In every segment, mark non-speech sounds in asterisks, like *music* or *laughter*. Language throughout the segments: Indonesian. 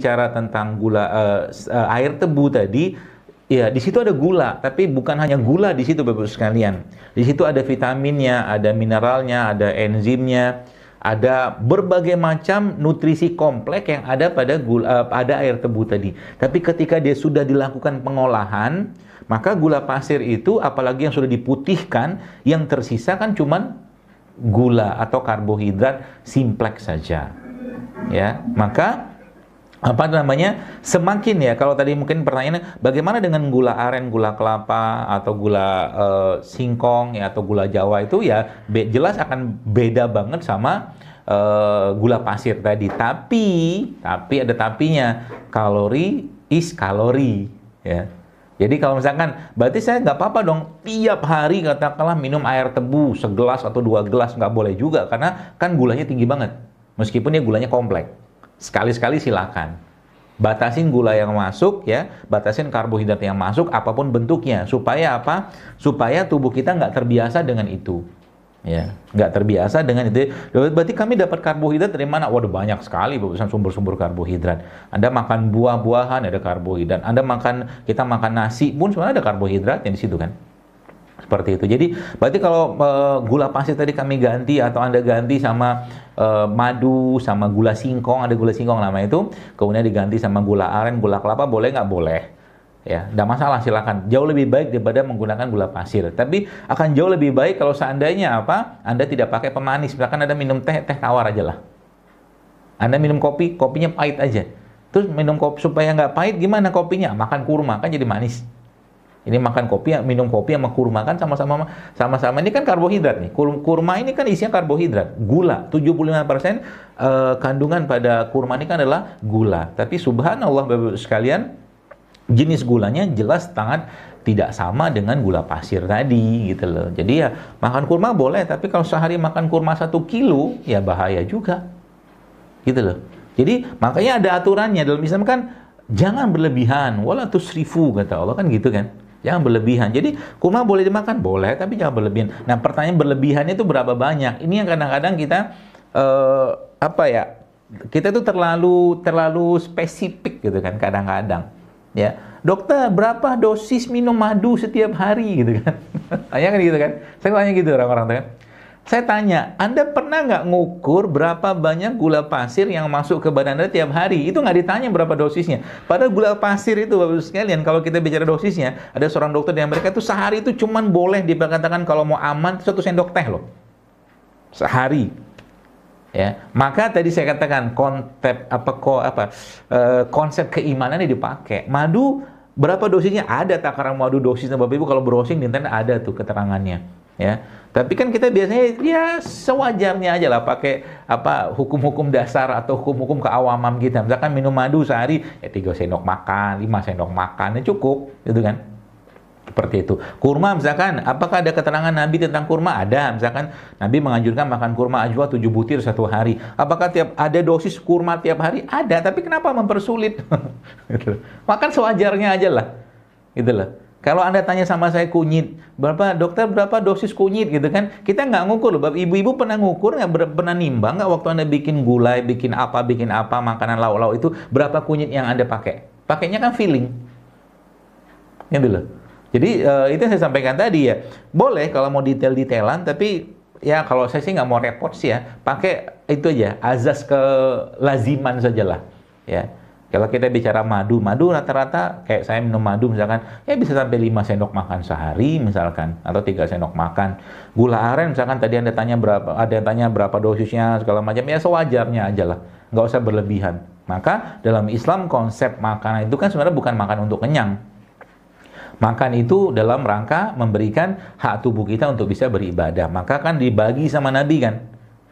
bicara tentang gula uh, air tebu tadi, ya di situ ada gula, tapi bukan hanya gula di situ Bapak Ibu sekalian. Di situ ada vitaminnya, ada mineralnya, ada enzimnya, ada berbagai macam nutrisi kompleks yang ada pada gula, uh, pada air tebu tadi. Tapi ketika dia sudah dilakukan pengolahan, maka gula pasir itu apalagi yang sudah diputihkan, yang tersisa kan cuman gula atau karbohidrat simpleks saja. Ya, maka apa namanya semakin ya kalau tadi mungkin pertanyaannya bagaimana dengan gula aren gula kelapa atau gula uh, singkong ya atau gula jawa itu ya be, jelas akan beda banget sama uh, gula pasir tadi tapi tapi ada tapinya kalori is kalori ya jadi kalau misalkan, berarti saya nggak apa-apa dong tiap hari katakanlah minum air tebu segelas atau dua gelas nggak boleh juga karena kan gulanya tinggi banget. Meskipun ya gulanya kompleks sekali-sekali silakan. Batasin gula yang masuk ya, batasin karbohidrat yang masuk apapun bentuknya supaya apa? Supaya tubuh kita nggak terbiasa dengan itu. Ya, nggak terbiasa dengan itu. Berarti kami dapat karbohidrat dari mana? Waduh banyak sekali bebasan sumber-sumber karbohidrat. Anda makan buah-buahan ada karbohidrat. Anda makan kita makan nasi pun sebenarnya ada karbohidrat yang di situ kan seperti itu. Jadi berarti kalau e, gula pasir tadi kami ganti atau Anda ganti sama e, madu sama gula singkong, ada gula singkong nama itu, kemudian diganti sama gula aren, gula kelapa boleh nggak boleh? ya tidak masalah silakan jauh lebih baik daripada menggunakan gula pasir tapi akan jauh lebih baik kalau seandainya apa anda tidak pakai pemanis misalkan anda minum teh teh tawar aja lah anda minum kopi kopinya pahit aja terus minum kopi supaya nggak pahit gimana kopinya makan kurma kan jadi manis ini makan kopi, minum kopi sama kurma kan sama-sama sama-sama ini kan karbohidrat nih. Kurma ini kan isinya karbohidrat, gula. 75% eh, kandungan pada kurma ini kan adalah gula. Tapi subhanallah Bapak sekalian, jenis gulanya jelas sangat tidak sama dengan gula pasir tadi gitu loh. Jadi ya makan kurma boleh, tapi kalau sehari makan kurma satu kilo ya bahaya juga gitu loh. Jadi makanya ada aturannya dalam Islam kan jangan berlebihan, wala tusrifu kata Allah kan gitu kan. Jangan berlebihan. Jadi kurma boleh dimakan, boleh, tapi jangan berlebihan. Nah, pertanyaan berlebihan itu berapa banyak? Ini yang kadang-kadang kita uh, apa ya? Kita itu terlalu terlalu spesifik gitu kan kadang-kadang. Ya, dokter berapa dosis minum madu setiap hari gitu kan? *laughs* tanya kan gitu kan? Saya tanya gitu orang-orang kan. Saya tanya, Anda pernah nggak ngukur berapa banyak gula pasir yang masuk ke badan Anda tiap hari? Itu nggak ditanya berapa dosisnya. Padahal gula pasir itu, Bapak-Ibu sekalian, kalau kita bicara dosisnya, ada seorang dokter yang mereka itu sehari itu cuman boleh dikatakan kalau mau aman satu sendok teh loh. Sehari. Ya, maka tadi saya katakan konsep apa kok apa e, konsep keimanan ini dipakai. Madu berapa dosisnya? Ada takaran madu dosisnya Bapak Ibu kalau browsing di internet ada tuh keterangannya ya. Tapi kan kita biasanya ya sewajarnya aja lah pakai apa hukum-hukum dasar atau hukum-hukum keawaman kita. Misalkan minum madu sehari ya tiga sendok makan, lima sendok makan ya cukup gitu kan. Seperti itu. Kurma misalkan, apakah ada keterangan Nabi tentang kurma? Ada. Misalkan Nabi menganjurkan makan kurma ajwa tujuh butir satu hari. Apakah tiap ada dosis kurma tiap hari? Ada. Tapi kenapa mempersulit? *laughs* gitu. Makan sewajarnya aja lah. Gitu loh. Kalau Anda tanya sama saya kunyit, berapa dokter berapa dosis kunyit gitu kan? Kita nggak ngukur loh, ibu-ibu pernah ngukur nggak pernah nimbang nggak waktu Anda bikin gulai, bikin apa, bikin apa, makanan lauk-lauk itu berapa kunyit yang Anda pakai? Pakainya kan feeling. Yang loh. Jadi uh, itu yang saya sampaikan tadi ya. Boleh kalau mau detail-detailan, tapi ya kalau saya sih nggak mau repot sih ya. Pakai itu aja, azas ke laziman sajalah. Ya. Kalau kita bicara madu, madu rata-rata kayak saya minum madu misalkan, ya bisa sampai 5 sendok makan sehari misalkan, atau 3 sendok makan. Gula aren misalkan tadi Anda tanya berapa, ada yang tanya berapa dosisnya, segala macam, ya sewajarnya aja lah. Nggak usah berlebihan. Maka dalam Islam konsep makanan itu kan sebenarnya bukan makan untuk kenyang. Makan itu dalam rangka memberikan hak tubuh kita untuk bisa beribadah. Maka kan dibagi sama Nabi kan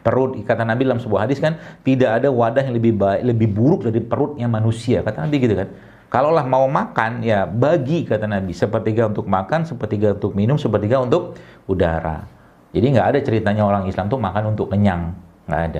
perut kata Nabi dalam sebuah hadis kan tidak ada wadah yang lebih baik lebih buruk dari perutnya manusia kata Nabi gitu kan kalaulah mau makan ya bagi kata Nabi sepertiga untuk makan sepertiga untuk minum sepertiga untuk udara jadi nggak ada ceritanya orang Islam tuh makan untuk kenyang nggak ada